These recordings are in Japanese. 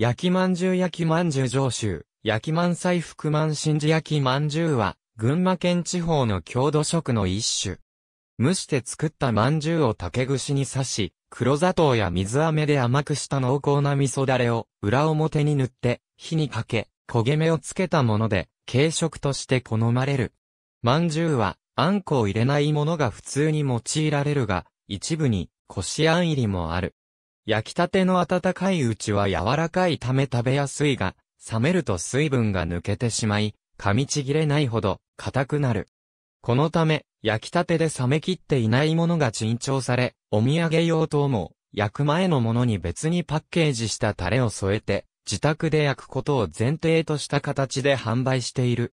焼きまんじゅう焼きまんじゅう上州、焼きまん菜福まん新寺焼きまんじゅうは、群馬県地方の郷土食の一種。蒸して作ったまんじゅうを竹串に刺し、黒砂糖や水飴で甘くした濃厚な味噌だれを裏表に塗って火にかけ焦げ目をつけたもので軽食として好まれる。まんじゅうはあんこを入れないものが普通に用いられるが一部にこしあん入りもある。焼きたての温かいうちは柔らかいため食べやすいが、冷めると水分が抜けてしまい、噛みちぎれないほど硬くなる。このため、焼きたてで冷めきっていないものが珍重され、お土産用とも、焼く前のものに別にパッケージしたタレを添えて、自宅で焼くことを前提とした形で販売している。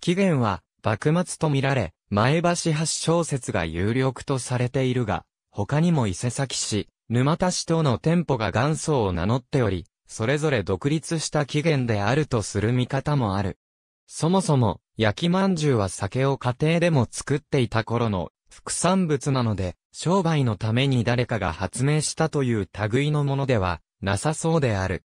期限は、幕末とみられ、前橋発小説が有力とされているが、他にも伊勢崎市、沼田市との店舗が元祖を名乗っており、それぞれ独立した起源であるとする見方もある。そもそも、焼きまんじゅうは酒を家庭でも作っていた頃の副産物なので、商売のために誰かが発明したという類のものではなさそうである。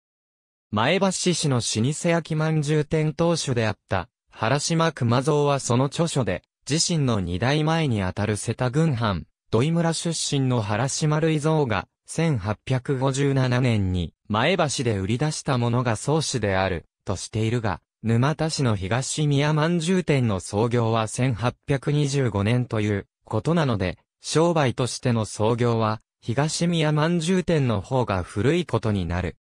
前橋市の老舗焼きまんじゅう店当主であった、原島熊蔵はその著書で、自身の二代前にあたる瀬田軍藩、土井村出身の原島類蔵が、1857年に前橋で売り出したものが宗氏である、としているが、沼田市の東宮饅頭店の創業は1825年ということなので、商売としての創業は、東宮饅頭店の方が古いことになる。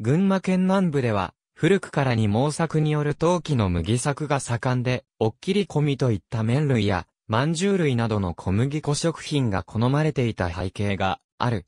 群馬県南部では、古くからに毛作による陶器の麦作が盛んで、おっきり込みといった麺類や、饅頭類などの小麦粉食品が好まれていた背景がある。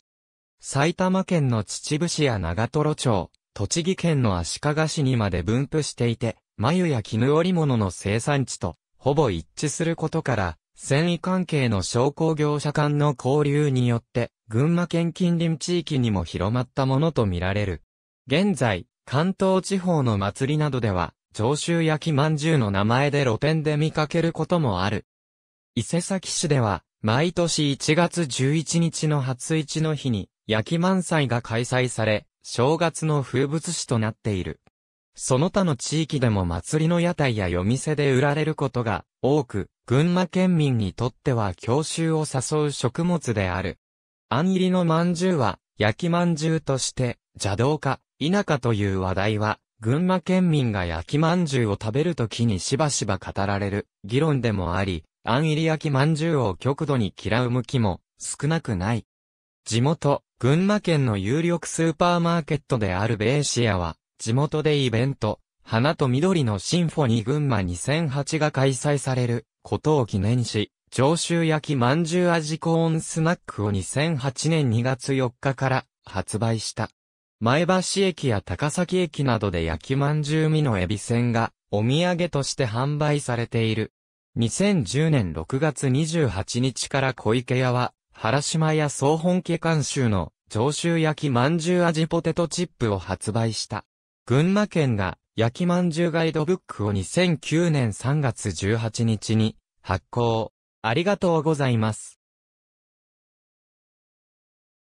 埼玉県の秩父市や長瀞町、栃木県の足利市にまで分布していて、眉や絹織物の生産地と、ほぼ一致することから、繊維関係の商工業者間の交流によって、群馬県近隣地域にも広まったものとみられる。現在、関東地方の祭りなどでは、上州焼き饅頭の名前で露店で見かけることもある。伊勢崎市では、毎年1月11日の初市の日に、焼き満載が開催され、正月の風物詩となっている。その他の地域でも祭りの屋台や夜店で売られることが多く、群馬県民にとっては郷愁を誘う食物である。あん入りの饅頭は、焼き饅頭として、邪道か、否かという話題は、群馬県民が焼き饅頭を食べるときにしばしば語られる議論でもあり、あん入り焼き饅頭を極度に嫌う向きも少なくない。地元、群馬県の有力スーパーマーケットであるベーシアは、地元でイベント、花と緑のシンフォニー群馬2008が開催されることを記念し、長州焼きまんじゅう味コーンスナックを2008年2月4日から発売した。前橋駅や高崎駅などで焼きまんじゅう味のエビせんがお土産として販売されている。2010年6月28日から小池屋は原島屋総本家監修の上州焼きまんじゅう味ポテトチップを発売した。群馬県が焼きまんじゅうガイドブックを2009年3月18日に発行。ありがとうございます。